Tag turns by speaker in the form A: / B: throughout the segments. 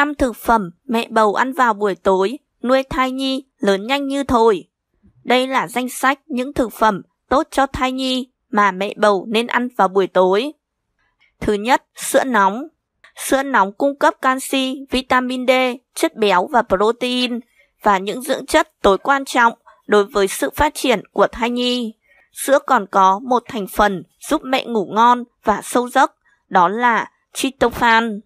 A: 5 thực phẩm mẹ bầu ăn vào buổi tối, nuôi thai nhi lớn nhanh như thổi. Đây là danh sách những thực phẩm tốt cho thai nhi mà mẹ bầu nên ăn vào buổi tối. Thứ nhất, sữa nóng. Sữa nóng cung cấp canxi, vitamin D, chất béo và protein và những dưỡng chất tối quan trọng đối với sự phát triển của thai nhi. Sữa còn có một thành phần giúp mẹ ngủ ngon và sâu giấc, đó là tryptophan.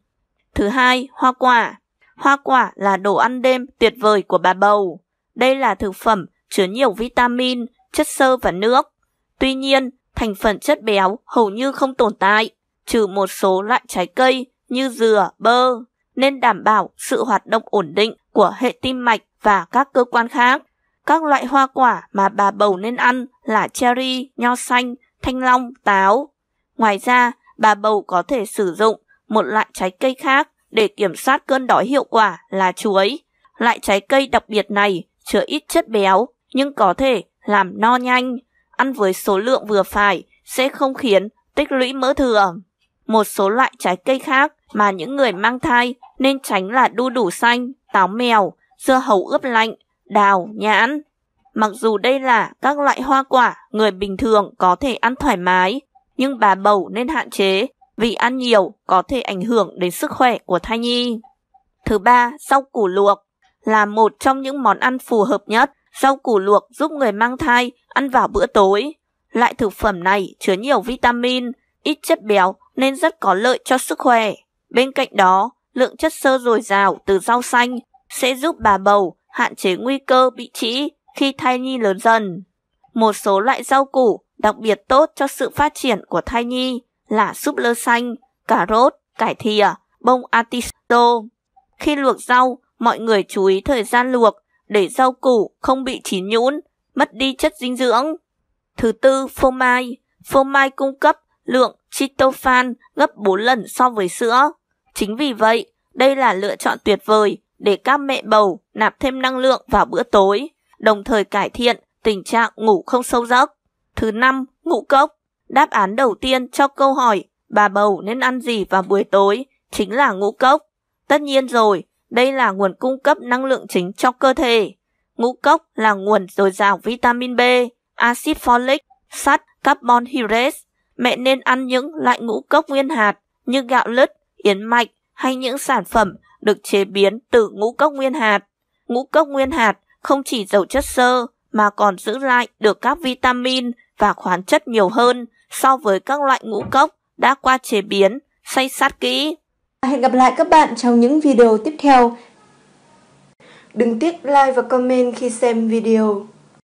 A: Thứ hai, hoa quả. Hoa quả là đồ ăn đêm tuyệt vời của bà bầu. Đây là thực phẩm chứa nhiều vitamin, chất xơ và nước. Tuy nhiên, thành phần chất béo hầu như không tồn tại, trừ một số loại trái cây như dừa, bơ, nên đảm bảo sự hoạt động ổn định của hệ tim mạch và các cơ quan khác. Các loại hoa quả mà bà bầu nên ăn là cherry, nho xanh, thanh long, táo. Ngoài ra, bà bầu có thể sử dụng một loại trái cây khác để kiểm soát cơn đói hiệu quả là chuối. Loại trái cây đặc biệt này chứa ít chất béo nhưng có thể làm no nhanh. Ăn với số lượng vừa phải sẽ không khiến tích lũy mỡ thừa. Một số loại trái cây khác mà những người mang thai nên tránh là đu đủ xanh, táo mèo, dưa hấu ướp lạnh, đào, nhãn. Mặc dù đây là các loại hoa quả người bình thường có thể ăn thoải mái, nhưng bà bầu nên hạn chế vì ăn nhiều có thể ảnh hưởng đến sức khỏe của thai nhi. Thứ ba, rau củ luộc là một trong những món ăn phù hợp nhất. Rau củ luộc giúp người mang thai ăn vào bữa tối. Loại thực phẩm này chứa nhiều vitamin, ít chất béo nên rất có lợi cho sức khỏe. Bên cạnh đó, lượng chất xơ dồi dào từ rau xanh sẽ giúp bà bầu hạn chế nguy cơ bị trĩ khi thai nhi lớn dần. Một số loại rau củ đặc biệt tốt cho sự phát triển của thai nhi là súp lơ xanh, cà rốt, cải thìa, bông artisto. Khi luộc rau, mọi người chú ý thời gian luộc để rau củ không bị chín nhũn, mất đi chất dinh dưỡng. Thứ tư, phô mai. Phô mai cung cấp lượng tryptophan gấp 4 lần so với sữa. Chính vì vậy, đây là lựa chọn tuyệt vời để các mẹ bầu nạp thêm năng lượng vào bữa tối, đồng thời cải thiện tình trạng ngủ không sâu giấc. Thứ năm, ngũ cốc. Đáp án đầu tiên cho câu hỏi bà bầu nên ăn gì vào buổi tối chính là ngũ cốc. Tất nhiên rồi, đây là nguồn cung cấp năng lượng chính cho cơ thể. Ngũ cốc là nguồn dồi dào vitamin B, axit folic, sắt, carbon hydrate. Mẹ nên ăn những loại ngũ cốc nguyên hạt như gạo lứt, yến mạch hay những sản phẩm được chế biến từ ngũ cốc nguyên hạt. Ngũ cốc nguyên hạt không chỉ giàu chất xơ mà còn giữ lại được các vitamin và khoáng chất nhiều hơn so với các loại ngũ cốc đã qua chế biến, xay sát kỹ. Hẹn gặp lại các bạn trong những video tiếp theo. Đừng tiếc like và comment khi xem video.